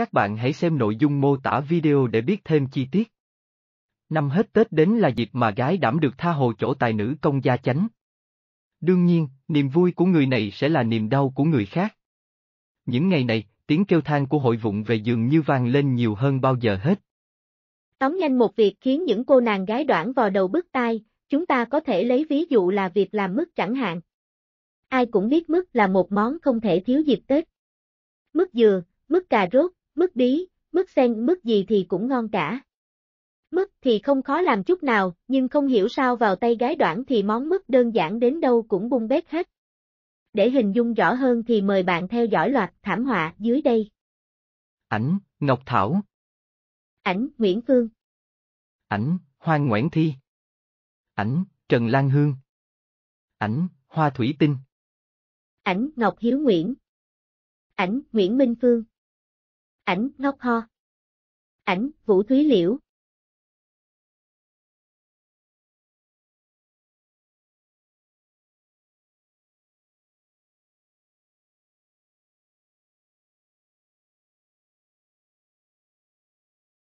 Các bạn hãy xem nội dung mô tả video để biết thêm chi tiết. Năm hết Tết đến là dịp mà gái đảm được tha hồ chỗ tài nữ công gia chánh. Đương nhiên, niềm vui của người này sẽ là niềm đau của người khác. Những ngày này, tiếng kêu than của hội vụng về giường như vang lên nhiều hơn bao giờ hết. Tóm nhanh một việc khiến những cô nàng gái đoạn vào đầu bứt tai, chúng ta có thể lấy ví dụ là việc làm mứt chẳng hạn. Ai cũng biết mứt là một món không thể thiếu dịp Tết. Mứt dừa, mứt cà rốt, mứt đí, mứt sen mứt gì thì cũng ngon cả. Mứt thì không khó làm chút nào, nhưng không hiểu sao vào tay gái đoạn thì món mứt đơn giản đến đâu cũng bung bét hết. Để hình dung rõ hơn thì mời bạn theo dõi loạt thảm họa dưới đây. Ảnh, Ngọc Thảo. Ảnh, Nguyễn Phương. Ảnh, Hoàng Nguyễn Thi. Ảnh, Trần Lan Hương. Ảnh, Hoa Thủy Tinh. Ảnh, Ngọc Hiếu Nguyễn. Ảnh, Nguyễn Minh Phương. Ảnh, Ngọc Ho. Ảnh, Vũ Thúy Liễu.